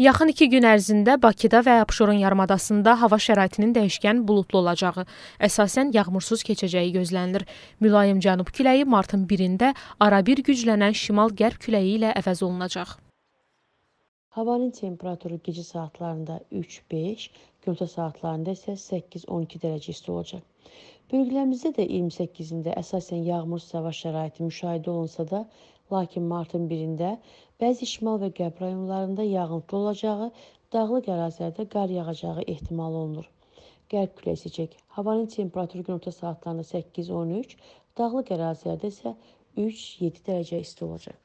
Yaxın 2 gün ərzində Bakıda və Abşeron yarımadasında hava şəraitinin dəyişkən buludlu olacağı, əsasən yağmursuz keçəcəyi gözlənilir. Mülayim cənub küləyi martın 1-də arabir güclənən şimal-qərb küləyi ilə əvəz olunacaq. Havanın temperaturu gecə saatlarında 3-5, gündüz saatlarında isə 8-12 dərəcə isti olacaq. Bölgələrimizdə də 28-də əsasən yağmursuz hava şəraiti müşahidə olunsa da, Lakin martın 1-də bəzi şimal və qərb rayonlarında yağıntı olacağı, dağlıq ərazilərdə qar yağacağı ehtimal olunur. Qərb küləyi əsəcək. Havanın temperaturu günorta saatlarında 8-13, dağlıq ərazilərdə isə 3-7 dərəcə isti olacaq.